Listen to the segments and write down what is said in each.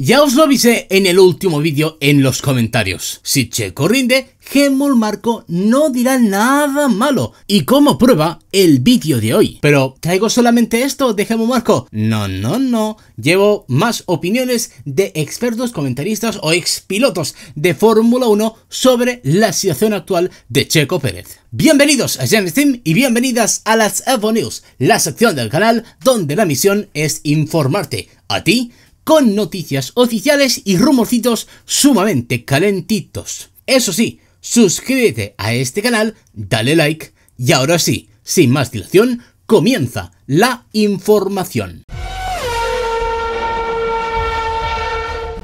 Ya os lo avisé en el último vídeo en los comentarios. Si Checo rinde, Gemul Marco no dirá nada malo. Y como prueba, el vídeo de hoy. Pero, ¿traigo solamente esto de Gemul Marco? No, no, no. Llevo más opiniones de expertos, comentaristas o expilotos de Fórmula 1 sobre la situación actual de Checo Pérez. Bienvenidos a James Team y bienvenidas a las Evo News, la sección del canal donde la misión es informarte a ti con noticias oficiales y rumorcitos sumamente calentitos. Eso sí, suscríbete a este canal, dale like y ahora sí, sin más dilación, comienza la información.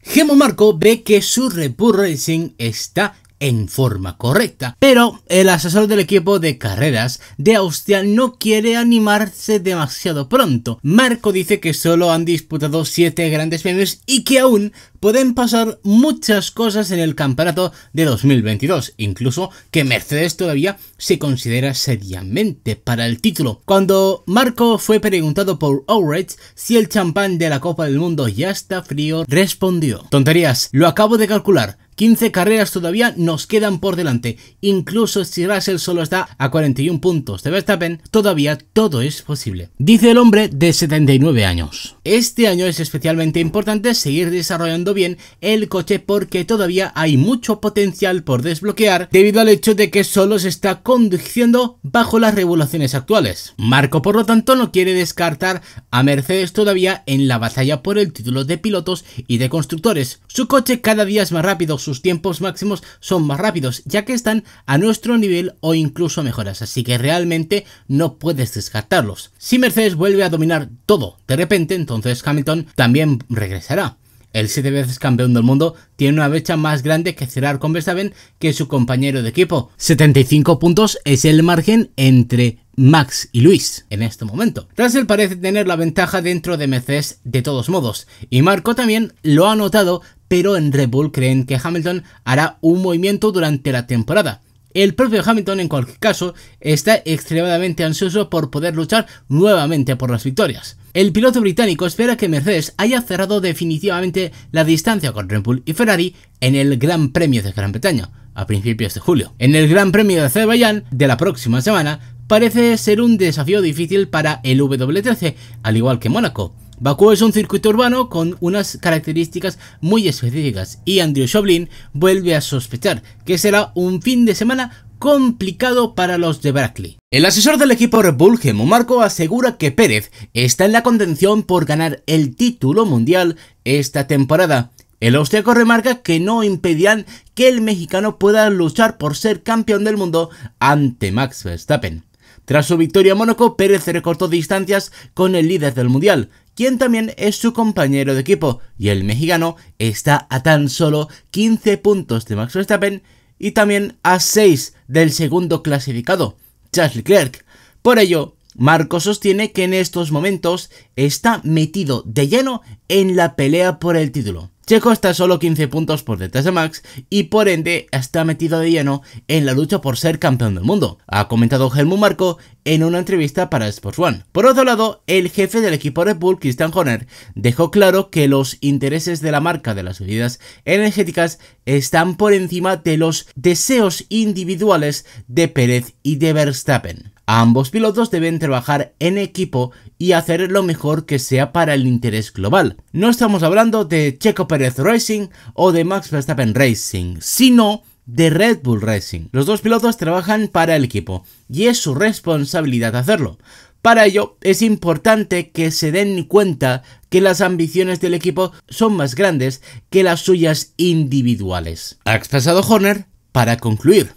Gemo Marco ve que su Repur Racing está en forma correcta. Pero el asesor del equipo de carreras de Austria no quiere animarse demasiado pronto. Marco dice que solo han disputado 7 grandes premios y que aún pueden pasar muchas cosas en el campeonato de 2022, incluso que Mercedes todavía se considera seriamente para el título. Cuando Marco fue preguntado por Owridge si el champán de la Copa del Mundo ya está frío, respondió, tonterías, lo acabo de calcular, 15 carreras todavía nos quedan por delante. Incluso si Russell solo está a 41 puntos de Verstappen, todavía todo es posible. Dice el hombre de 79 años. Este año es especialmente importante seguir desarrollando bien el coche porque todavía hay mucho potencial por desbloquear debido al hecho de que solo se está conduciendo bajo las regulaciones actuales. Marco por lo tanto no quiere descartar a Mercedes todavía en la batalla por el título de pilotos y de constructores. Su coche cada día es más rápido, sus tiempos máximos son más rápidos, ya que están a nuestro nivel o incluso mejoras, así que realmente no puedes descartarlos. Si Mercedes vuelve a dominar todo de repente, entonces Hamilton también regresará. El siete veces campeón del mundo tiene una brecha más grande que cerrar con Verstappen que su compañero de equipo. 75 puntos es el margen entre Max y Luis en este momento. Russell parece tener la ventaja dentro de Mercedes de todos modos y Marco también lo ha notado pero en Red Bull creen que Hamilton hará un movimiento durante la temporada. El propio Hamilton, en cualquier caso, está extremadamente ansioso por poder luchar nuevamente por las victorias. El piloto británico espera que Mercedes haya cerrado definitivamente la distancia con Red Bull y Ferrari en el Gran Premio de Gran Bretaña, a principios de julio. En el Gran Premio de Azerbaiyán de la próxima semana, parece ser un desafío difícil para el W13, al igual que Mónaco. Bakú es un circuito urbano con unas características muy específicas y Andrew Shoblin vuelve a sospechar que será un fin de semana complicado para los de Brackley. El asesor del equipo Red Bull, Marco, asegura que Pérez está en la contención por ganar el título mundial esta temporada. El austriaco remarca que no impedirán que el mexicano pueda luchar por ser campeón del mundo ante Max Verstappen. Tras su victoria en Mónaco, Pérez recortó distancias con el líder del mundial, quien también es su compañero de equipo, y el mexicano está a tan solo 15 puntos de Max Verstappen y también a 6 del segundo clasificado, Charles Leclerc. Por ello, Marco sostiene que en estos momentos está metido de lleno en la pelea por el título. Checo está solo 15 puntos por detrás de Max y por ende está metido de lleno en la lucha por ser campeón del mundo, ha comentado Helmut Marco en una entrevista para Sports One. Por otro lado, el jefe del equipo Red Bull, Christian Horner, dejó claro que los intereses de la marca de las bebidas energéticas están por encima de los deseos individuales de Pérez y de Verstappen. Ambos pilotos deben trabajar en equipo y hacer lo mejor que sea para el interés global. No estamos hablando de Checo Pérez Racing o de Max Verstappen Racing, sino de Red Bull Racing. Los dos pilotos trabajan para el equipo y es su responsabilidad hacerlo. Para ello es importante que se den cuenta que las ambiciones del equipo son más grandes que las suyas individuales. Ha expresado Horner para concluir.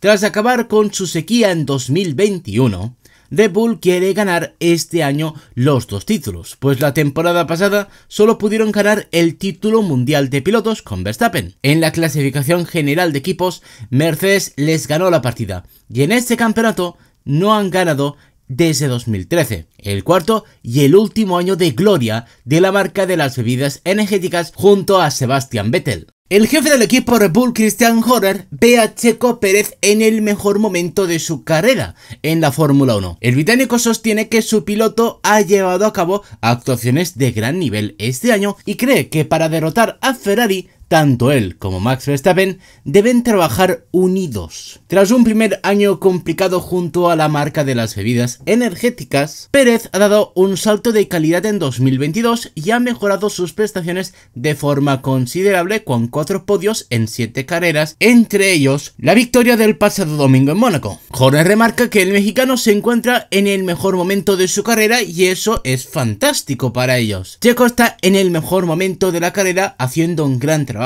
Tras acabar con su sequía en 2021, Red Bull quiere ganar este año los dos títulos, pues la temporada pasada solo pudieron ganar el título mundial de pilotos con Verstappen. En la clasificación general de equipos, Mercedes les ganó la partida, y en este campeonato no han ganado desde 2013, el cuarto y el último año de gloria de la marca de las bebidas energéticas junto a Sebastian Vettel. El jefe del equipo Red Bull, Christian Horner, ve a Checo Pérez en el mejor momento de su carrera en la Fórmula 1. El británico sostiene que su piloto ha llevado a cabo actuaciones de gran nivel este año y cree que para derrotar a Ferrari tanto él como Max Verstappen deben trabajar unidos. Tras un primer año complicado junto a la marca de las bebidas energéticas, Pérez ha dado un salto de calidad en 2022 y ha mejorado sus prestaciones de forma considerable con cuatro podios en siete carreras, entre ellos la victoria del pasado domingo en Mónaco. Jorge remarca que el mexicano se encuentra en el mejor momento de su carrera y eso es fantástico para ellos. Checo está en el mejor momento de la carrera haciendo un gran trabajo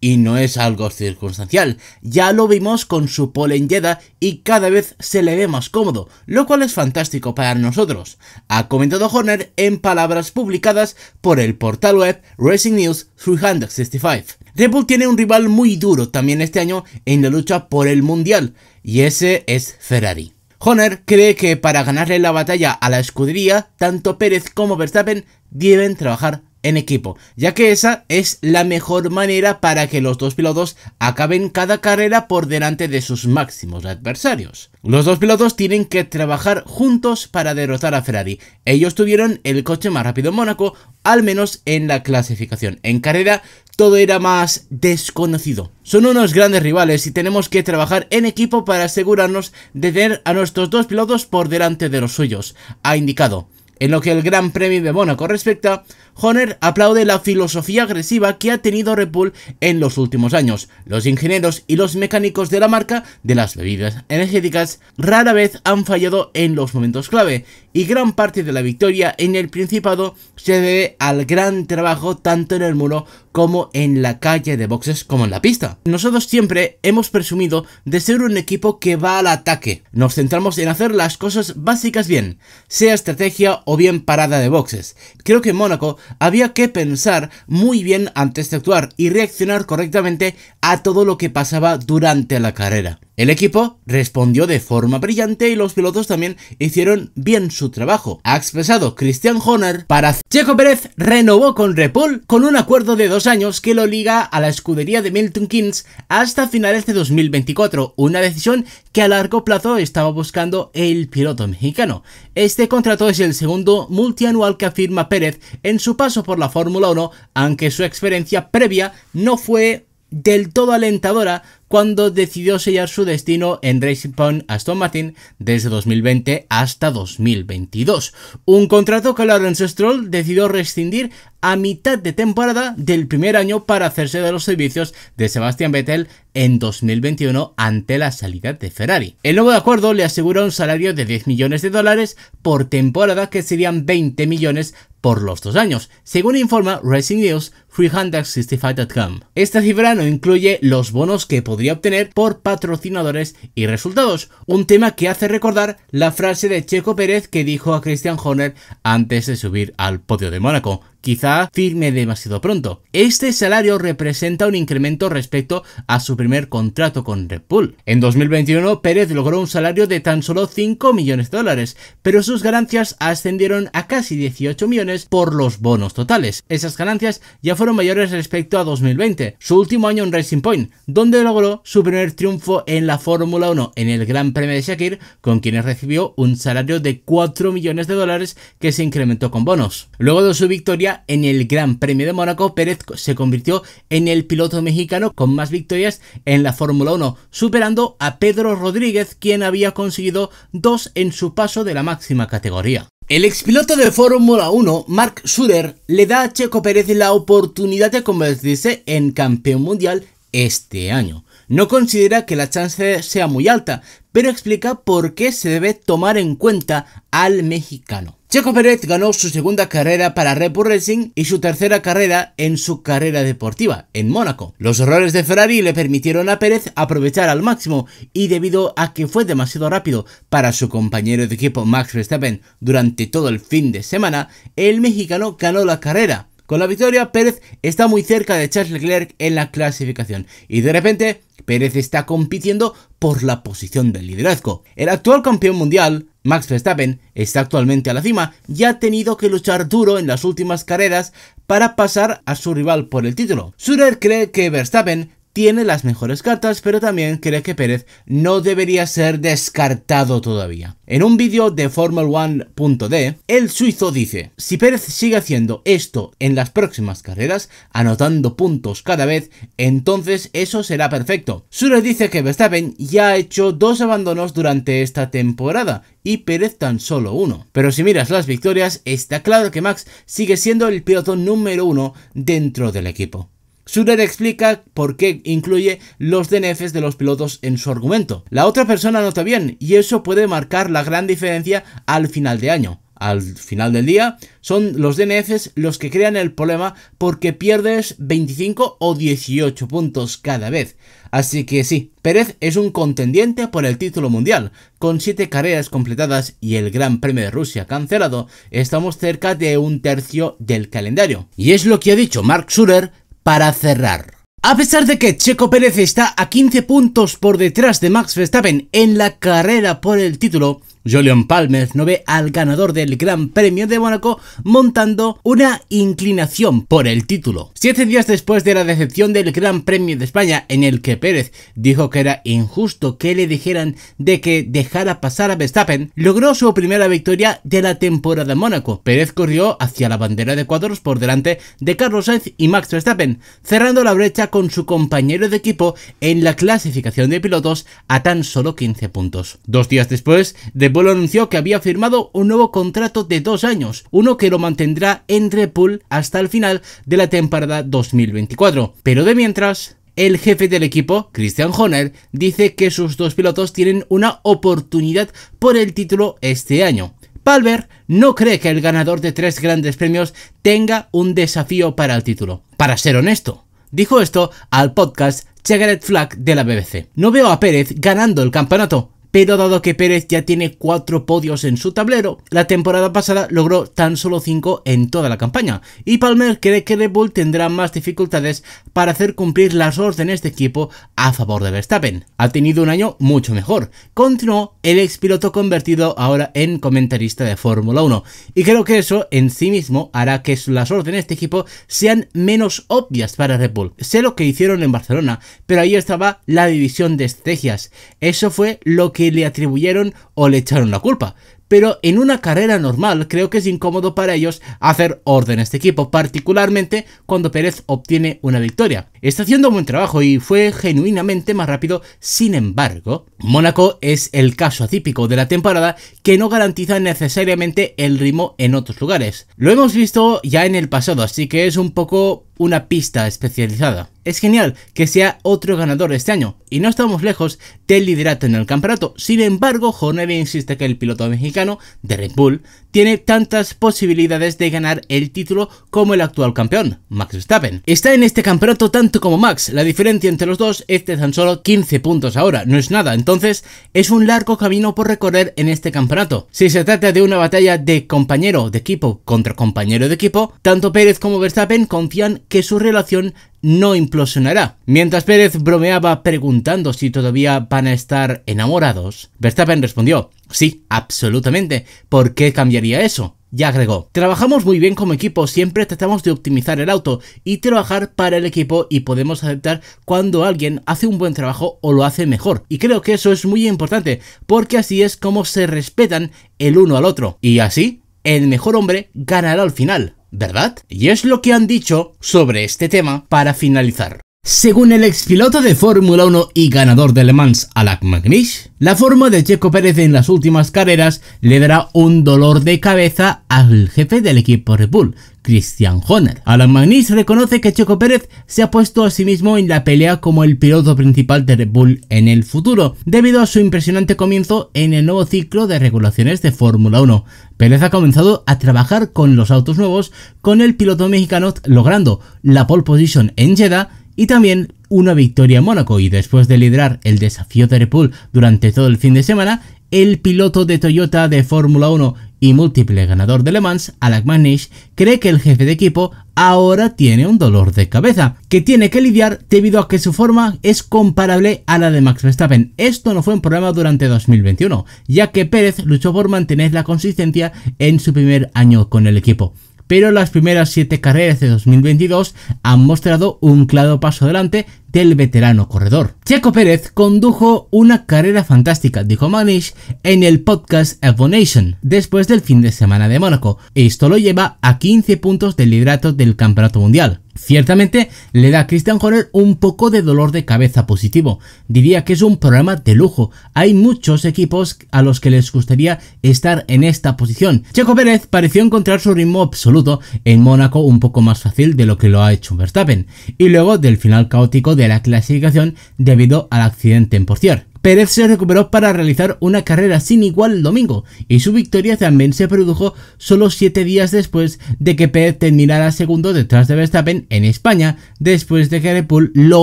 y no es algo circunstancial. Ya lo vimos con su pole en Jeddah y cada vez se le ve más cómodo, lo cual es fantástico para nosotros, ha comentado Horner en palabras publicadas por el portal web Racing News 365. Red Bull tiene un rival muy duro también este año en la lucha por el Mundial, y ese es Ferrari. Horner cree que para ganarle la batalla a la escudería, tanto Pérez como Verstappen deben trabajar en equipo, ya que esa es la mejor manera para que los dos pilotos acaben cada carrera por delante de sus máximos adversarios. Los dos pilotos tienen que trabajar juntos para derrotar a Ferrari. Ellos tuvieron el coche más rápido en Mónaco, al menos en la clasificación. En carrera todo era más desconocido. Son unos grandes rivales y tenemos que trabajar en equipo para asegurarnos de tener a nuestros dos pilotos por delante de los suyos, ha indicado. En lo que el Gran Premio de Mónaco respecta, Honer aplaude la filosofía agresiva que ha tenido Red Bull en los últimos años. Los ingenieros y los mecánicos de la marca de las bebidas energéticas rara vez han fallado en los momentos clave y gran parte de la victoria en el Principado se debe al gran trabajo tanto en el muro como en la calle de boxes como en la pista. Nosotros siempre hemos presumido de ser un equipo que va al ataque. Nos centramos en hacer las cosas básicas bien, sea estrategia o bien parada de boxes. Creo que Mónaco había que pensar muy bien antes de actuar y reaccionar correctamente a todo lo que pasaba durante la carrera. El equipo respondió de forma brillante y los pilotos también hicieron bien su trabajo. Ha expresado Christian Horner para Checo Pérez renovó con Repul con un acuerdo de dos años que lo liga a la escudería de Milton Keynes hasta finales de 2024, una decisión que a largo plazo estaba buscando el piloto mexicano. Este contrato es el segundo multianual que afirma Pérez en su paso por la Fórmula 1, aunque su experiencia previa no fue del todo alentadora cuando decidió sellar su destino en Racing Point Aston Martin desde 2020 hasta 2022. Un contrato que Lawrence Stroll decidió rescindir a mitad de temporada del primer año para hacerse de los servicios de Sebastian Vettel en 2021 ante la salida de Ferrari. El nuevo acuerdo le asegura un salario de 10 millones de dólares por temporada que serían 20 millones por los dos años, según informa Racing News 365.com. Esta cifra no incluye los bonos que podría obtener por patrocinadores y resultados, un tema que hace recordar la frase de Checo Pérez que dijo a Christian Horner antes de subir al podio de Mónaco quizá firme demasiado pronto. Este salario representa un incremento respecto a su primer contrato con Red Bull. En 2021, Pérez logró un salario de tan solo 5 millones de dólares, pero sus ganancias ascendieron a casi 18 millones por los bonos totales. Esas ganancias ya fueron mayores respecto a 2020, su último año en Racing Point, donde logró su primer triunfo en la Fórmula 1 en el Gran Premio de Shakir, con quienes recibió un salario de 4 millones de dólares que se incrementó con bonos. Luego de su victoria en el Gran Premio de Mónaco, Pérez se convirtió en el piloto mexicano con más victorias en la Fórmula 1, superando a Pedro Rodríguez, quien había conseguido dos en su paso de la máxima categoría. El expiloto de Fórmula 1, Mark Suter le da a Checo Pérez la oportunidad de convertirse en campeón mundial este año. No considera que la chance sea muy alta, pero explica por qué se debe tomar en cuenta al mexicano. Checo Pérez ganó su segunda carrera para Red Bull Racing y su tercera carrera en su carrera deportiva, en Mónaco. Los errores de Ferrari le permitieron a Pérez aprovechar al máximo y debido a que fue demasiado rápido para su compañero de equipo Max Verstappen durante todo el fin de semana, el mexicano ganó la carrera. Con la victoria, Pérez está muy cerca de Charles Leclerc en la clasificación y de repente Pérez está compitiendo por la posición del liderazgo. El actual campeón mundial, Max Verstappen, está actualmente a la cima y ha tenido que luchar duro en las últimas carreras para pasar a su rival por el título. Surer cree que Verstappen tiene las mejores cartas, pero también cree que Pérez no debería ser descartado todavía. En un vídeo de Formula1.d, el suizo dice, si Pérez sigue haciendo esto en las próximas carreras, anotando puntos cada vez, entonces eso será perfecto. Sures dice que Verstappen ya ha hecho dos abandonos durante esta temporada y Pérez tan solo uno. Pero si miras las victorias, está claro que Max sigue siendo el piloto número uno dentro del equipo. Surer explica por qué incluye los DNFs de los pilotos en su argumento. La otra persona nota bien y eso puede marcar la gran diferencia al final de año al final del día, son los DNFs los que crean el problema porque pierdes 25 o 18 puntos cada vez. Así que sí, Pérez es un contendiente por el título mundial. Con 7 carreras completadas y el Gran Premio de Rusia cancelado, estamos cerca de un tercio del calendario. Y es lo que ha dicho Mark Surer para cerrar. A pesar de que Checo Pérez está a 15 puntos por detrás de Max Verstappen en la carrera por el título, Jolion Palmer no ve al ganador del Gran Premio de Mónaco montando una inclinación por el título. Siete días después de la decepción del Gran Premio de España, en el que Pérez dijo que era injusto que le dijeran de que dejara pasar a Verstappen, logró su primera victoria de la temporada en Mónaco. Pérez corrió hacia la bandera de cuadros por delante de Carlos Sainz y Max Verstappen, cerrando la brecha con su compañero de equipo en la clasificación de pilotos a tan solo 15 puntos. Dos días después, de anunció que había firmado un nuevo contrato de dos años, uno que lo mantendrá en Red Bull hasta el final de la temporada 2024. Pero de mientras, el jefe del equipo, Christian Horner, dice que sus dos pilotos tienen una oportunidad por el título este año. Palmer no cree que el ganador de tres grandes premios tenga un desafío para el título. Para ser honesto, dijo esto al podcast Checkered Flag de la BBC. No veo a Pérez ganando el campeonato, pero dado que Pérez ya tiene 4 podios en su tablero, la temporada pasada logró tan solo 5 en toda la campaña, y Palmer cree que Red Bull tendrá más dificultades para hacer cumplir las órdenes de equipo a favor de Verstappen. Ha tenido un año mucho mejor, continuó el ex piloto convertido ahora en comentarista de Fórmula 1, y creo que eso en sí mismo hará que las órdenes de equipo sean menos obvias para Red Bull. Sé lo que hicieron en Barcelona, pero ahí estaba la división de estrategias, eso fue lo que le atribuyeron o le echaron la culpa. Pero en una carrera normal creo que es incómodo para ellos hacer a este equipo, particularmente cuando Pérez obtiene una victoria. Está haciendo buen trabajo y fue genuinamente más rápido, sin embargo, Mónaco es el caso atípico de la temporada que no garantiza necesariamente el ritmo en otros lugares. Lo hemos visto ya en el pasado, así que es un poco una pista especializada. Es genial que sea otro ganador este año, y no estamos lejos del liderato en el campeonato. Sin embargo, Horner insiste que el piloto mexicano de Red Bull tiene tantas posibilidades de ganar el título como el actual campeón, Max Verstappen. Está en este campeonato tanto como Max, la diferencia entre los dos es de tan solo 15 puntos ahora, no es nada, entonces es un largo camino por recorrer en este campeonato. Si se trata de una batalla de compañero de equipo contra compañero de equipo, tanto Pérez como Verstappen confían que su relación no implosionará. Mientras Pérez bromeaba preguntando si todavía van a estar enamorados, Verstappen respondió, sí, absolutamente, ¿por qué cambiaría eso? Y agregó, trabajamos muy bien como equipo, siempre tratamos de optimizar el auto y trabajar para el equipo y podemos aceptar cuando alguien hace un buen trabajo o lo hace mejor. Y creo que eso es muy importante, porque así es como se respetan el uno al otro. Y así, el mejor hombre ganará al final. ¿verdad? Y es lo que han dicho sobre este tema para finalizar. Según el expiloto de Fórmula 1 y ganador de Le Mans, Alak Magnish, la forma de Checo Pérez en las últimas carreras le dará un dolor de cabeza al jefe del equipo Red Bull, Christian Horner. Alain Magnish reconoce que Checo Pérez se ha puesto a sí mismo en la pelea como el piloto principal de Red Bull en el futuro, debido a su impresionante comienzo en el nuevo ciclo de regulaciones de Fórmula 1. Pérez ha comenzado a trabajar con los autos nuevos, con el piloto mexicano logrando la pole position en Jeddah y también una victoria en Mónaco y después de liderar el desafío de Repul durante todo el fin de semana, el piloto de Toyota de Fórmula 1 y múltiple ganador de Le Mans, Alec Magnish, cree que el jefe de equipo ahora tiene un dolor de cabeza, que tiene que lidiar debido a que su forma es comparable a la de Max Verstappen. Esto no fue un problema durante 2021, ya que Pérez luchó por mantener la consistencia en su primer año con el equipo pero las primeras 7 carreras de 2022 han mostrado un claro paso adelante del veterano corredor. Checo Pérez condujo una carrera fantástica, dijo Manish en el podcast Evonation después del fin de semana de Mónaco. Esto lo lleva a 15 puntos del liderato del campeonato mundial. Ciertamente le da a Christian Horner un poco de dolor de cabeza positivo. Diría que es un programa de lujo. Hay muchos equipos a los que les gustaría estar en esta posición. Checo Pérez pareció encontrar su ritmo absoluto en Mónaco un poco más fácil de lo que lo ha hecho Verstappen. Y luego del final caótico de la clasificación debido al accidente en Portier. Pérez se recuperó para realizar una carrera sin igual el domingo y su victoria también se produjo solo 7 días después de que Pérez terminara segundo detrás de Verstappen en España después de que Red Bull lo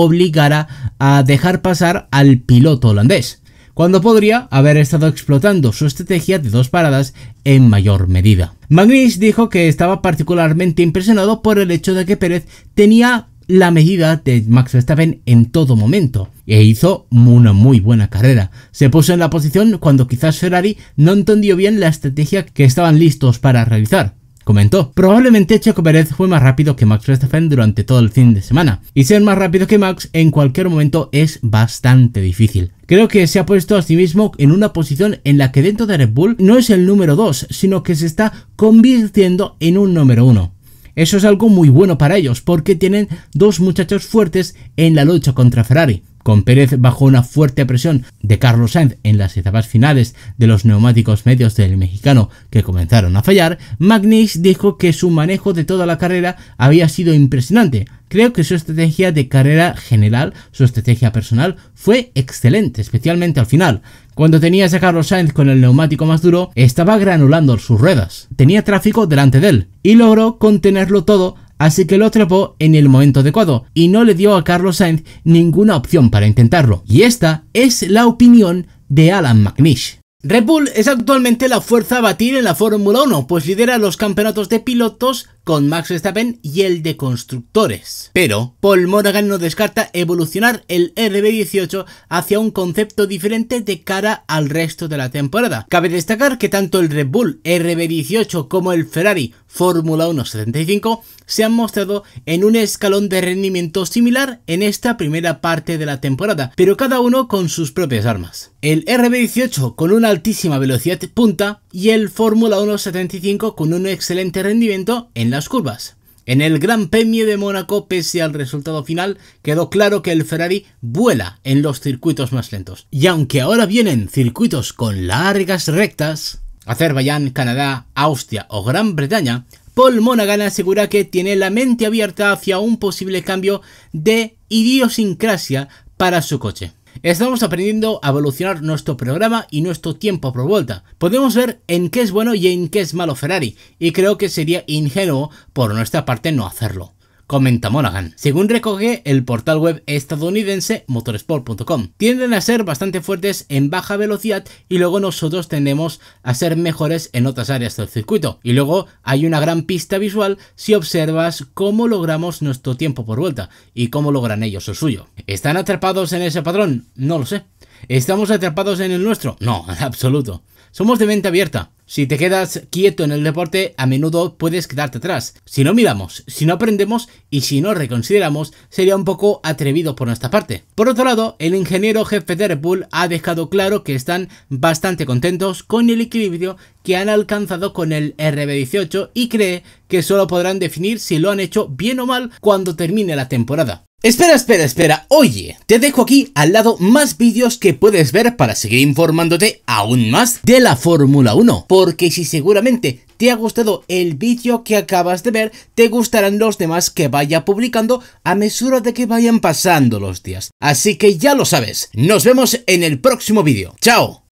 obligara a dejar pasar al piloto holandés, cuando podría haber estado explotando su estrategia de dos paradas en mayor medida. Magnus dijo que estaba particularmente impresionado por el hecho de que Pérez tenía la medida de Max Verstappen en todo momento e hizo una muy buena carrera. Se puso en la posición cuando quizás Ferrari no entendió bien la estrategia que estaban listos para realizar. Comentó, probablemente Checo Pérez fue más rápido que Max Verstappen durante todo el fin de semana, y ser más rápido que Max en cualquier momento es bastante difícil. Creo que se ha puesto a sí mismo en una posición en la que dentro de Red Bull no es el número 2, sino que se está convirtiendo en un número 1. Eso es algo muy bueno para ellos porque tienen dos muchachos fuertes en la lucha contra Ferrari. Con Pérez bajo una fuerte presión de Carlos Sainz en las etapas finales de los neumáticos medios del mexicano que comenzaron a fallar, Magnis dijo que su manejo de toda la carrera había sido impresionante, Creo que su estrategia de carrera general, su estrategia personal, fue excelente, especialmente al final. Cuando tenías a Carlos Sainz con el neumático más duro, estaba granulando sus ruedas. Tenía tráfico delante de él y logró contenerlo todo, así que lo atrapó en el momento adecuado y no le dio a Carlos Sainz ninguna opción para intentarlo. Y esta es la opinión de Alan McNish. Red Bull es actualmente la fuerza a batir en la Fórmula 1, pues lidera los campeonatos de pilotos con Max Verstappen y el de constructores. Pero Paul Morgan no descarta evolucionar el RB18 hacia un concepto diferente de cara al resto de la temporada. Cabe destacar que tanto el Red Bull RB18 como el Ferrari Fórmula 175 se han mostrado en un escalón de rendimiento similar en esta primera parte de la temporada, pero cada uno con sus propias armas. El RB18 con una altísima velocidad punta y el Fórmula 175 con un excelente rendimiento en la curvas. En el Gran Premio de Mónaco, pese al resultado final, quedó claro que el Ferrari vuela en los circuitos más lentos. Y aunque ahora vienen circuitos con largas rectas, Azerbaiyán, Canadá, Austria o Gran Bretaña, Paul Monaghan asegura que tiene la mente abierta hacia un posible cambio de idiosincrasia para su coche. Estamos aprendiendo a evolucionar nuestro programa y nuestro tiempo por vuelta. Podemos ver en qué es bueno y en qué es malo Ferrari, y creo que sería ingenuo por nuestra parte no hacerlo comenta Monaghan. Según recoge el portal web estadounidense motorsport.com, tienden a ser bastante fuertes en baja velocidad y luego nosotros tendemos a ser mejores en otras áreas del circuito. Y luego hay una gran pista visual si observas cómo logramos nuestro tiempo por vuelta y cómo logran ellos el suyo. ¿Están atrapados en ese patrón? No lo sé. ¿Estamos atrapados en el nuestro? No, en absoluto. Somos de mente abierta. Si te quedas quieto en el deporte, a menudo puedes quedarte atrás. Si no miramos, si no aprendemos y si no reconsideramos, sería un poco atrevido por nuestra parte. Por otro lado, el ingeniero jefe de Red Bull ha dejado claro que están bastante contentos con el equilibrio que han alcanzado con el RB18 y cree que solo podrán definir si lo han hecho bien o mal cuando termine la temporada. Espera, espera, espera, oye, te dejo aquí al lado más vídeos que puedes ver para seguir informándote aún más de la Fórmula 1, porque si seguramente te ha gustado el vídeo que acabas de ver, te gustarán los demás que vaya publicando a mesura de que vayan pasando los días. Así que ya lo sabes, nos vemos en el próximo vídeo. ¡Chao!